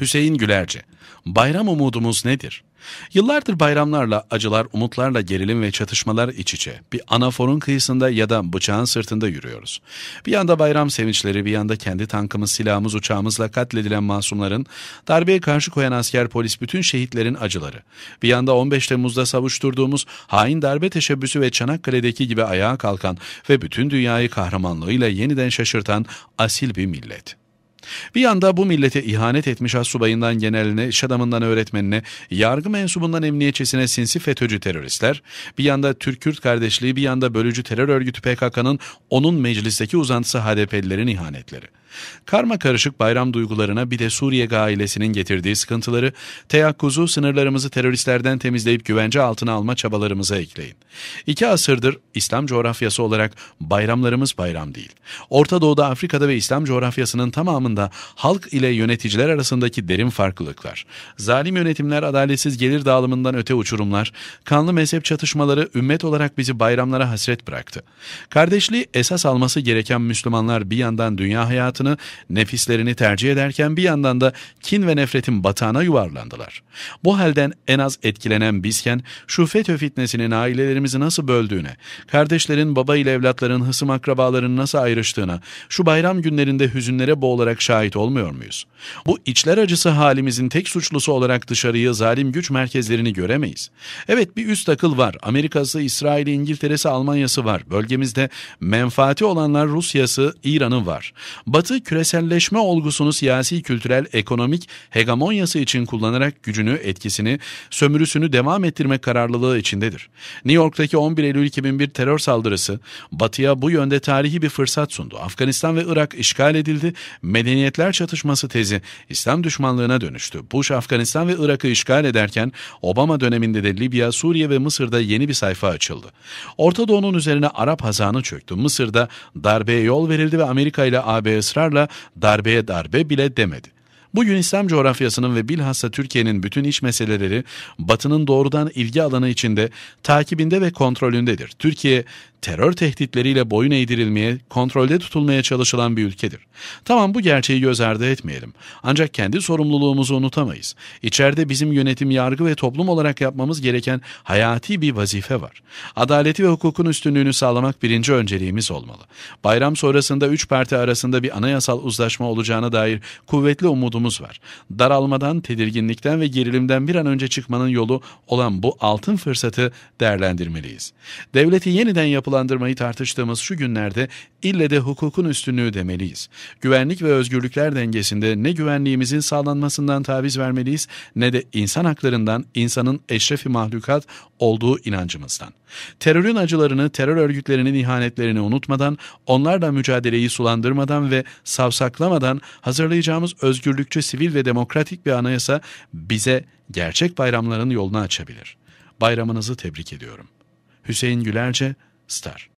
Hüseyin Gülerce. Bayram umudumuz nedir? Yıllardır bayramlarla, acılar, umutlarla gerilim ve çatışmalar iç içe. Bir anaforun kıyısında ya da bıçağın sırtında yürüyoruz. Bir yanda bayram sevinçleri, bir yanda kendi tankımız, silahımız, uçağımızla katledilen masumların, darbeye karşı koyan asker polis, bütün şehitlerin acıları. Bir yanda 15 Temmuz'da savuşturduğumuz hain darbe teşebbüsü ve Çanakkale'deki gibi ayağa kalkan ve bütün dünyayı kahramanlığıyla yeniden şaşırtan asil bir millet.'' Bir yanda bu millete ihanet etmiş as geneline, iş adamından öğretmenine, yargı mensubundan emniyetçisine sinsi FETÖ'cü teröristler, bir yanda Türk-Kürt kardeşliği, bir yanda bölücü terör örgütü PKK'nın onun meclisteki uzantısı HDP'lilerin ihanetleri. Karma karışık bayram duygularına bir de Suriye ailesinin getirdiği sıkıntıları, teyakkuzu sınırlarımızı teröristlerden temizleyip güvence altına alma çabalarımıza ekleyin. İki asırdır İslam coğrafyası olarak bayramlarımız bayram değil. Orta Doğu'da, Afrika'da ve İslam coğrafyasının tamamında da halk ile yöneticiler arasındaki derin farklılıklar, zalim yönetimler adaletsiz gelir dağılımından öte uçurumlar, kanlı mezhep çatışmaları ümmet olarak bizi bayramlara hasret bıraktı. Kardeşliği esas alması gereken Müslümanlar bir yandan dünya hayatını, nefislerini tercih ederken bir yandan da kin ve nefretin batağına yuvarlandılar. Bu halden en az etkilenen bizken şu FETÖ fitnesinin ailelerimizi nasıl böldüğüne, kardeşlerin baba ile evlatların hısım akrabalarını nasıl ayrıştığına, şu bayram günlerinde hüzünlere boğularak şahit olmuyor muyuz? Bu içler acısı halimizin tek suçlusu olarak dışarıyı zalim güç merkezlerini göremeyiz. Evet bir üst akıl var. Amerika'sı, İsrail'i, İngiltere'si, Almanya'sı var. Bölgemizde menfaati olanlar Rusya'sı, İran'ı var. Batı küreselleşme olgusunu siyasi, kültürel, ekonomik hegemonyası için kullanarak gücünü, etkisini, sömürüsünü devam ettirme kararlılığı içindedir. New York'taki 11 Eylül 2001 terör saldırısı Batı'ya bu yönde tarihi bir fırsat sundu. Afganistan ve Irak işgal edildi. Medine medeniyetler çatışması tezi İslam düşmanlığına dönüştü. Bush Afganistan ve Irak'ı işgal ederken Obama döneminde de Libya, Suriye ve Mısır'da yeni bir sayfa açıldı. Orta Doğu'nun üzerine Arap hazanı çöktü. Mısır'da darbeye yol verildi ve Amerika ile AB ısrarla darbeye darbe bile demedi. Bugün İslam coğrafyasının ve bilhassa Türkiye'nin bütün iç meseleleri Batı'nın doğrudan ilgi alanı içinde takibinde ve kontrolündedir. Türkiye terör tehditleriyle boyun eğdirilmeye, kontrolde tutulmaya çalışılan bir ülkedir. Tamam bu gerçeği göz ardı etmeyelim. Ancak kendi sorumluluğumuzu unutamayız. İçeride bizim yönetim, yargı ve toplum olarak yapmamız gereken hayati bir vazife var. Adaleti ve hukukun üstünlüğünü sağlamak birinci önceliğimiz olmalı. Bayram sonrasında üç parti arasında bir anayasal uzlaşma olacağına dair kuvvetli umudum yolumuz var. Daralmadan, tedirginlikten ve gerilimden bir an önce çıkmanın yolu olan bu altın fırsatı değerlendirmeliyiz. Devleti yeniden yapılandırmayı tartıştığımız şu günlerde ille de hukukun üstünlüğü demeliyiz. Güvenlik ve özgürlükler dengesinde ne güvenliğimizin sağlanmasından taviz vermeliyiz ne de insan haklarından, insanın eşrefi mahlukat olduğu inancımızdan. Terörün acılarını, terör örgütlerinin ihanetlerini unutmadan, onlarla mücadeleyi sulandırmadan ve savsaklamadan hazırlayacağımız özgürlükçü Türkçe sivil ve demokratik bir anayasa bize gerçek bayramların yolunu açabilir. Bayramınızı tebrik ediyorum. Hüseyin Gülerce, Star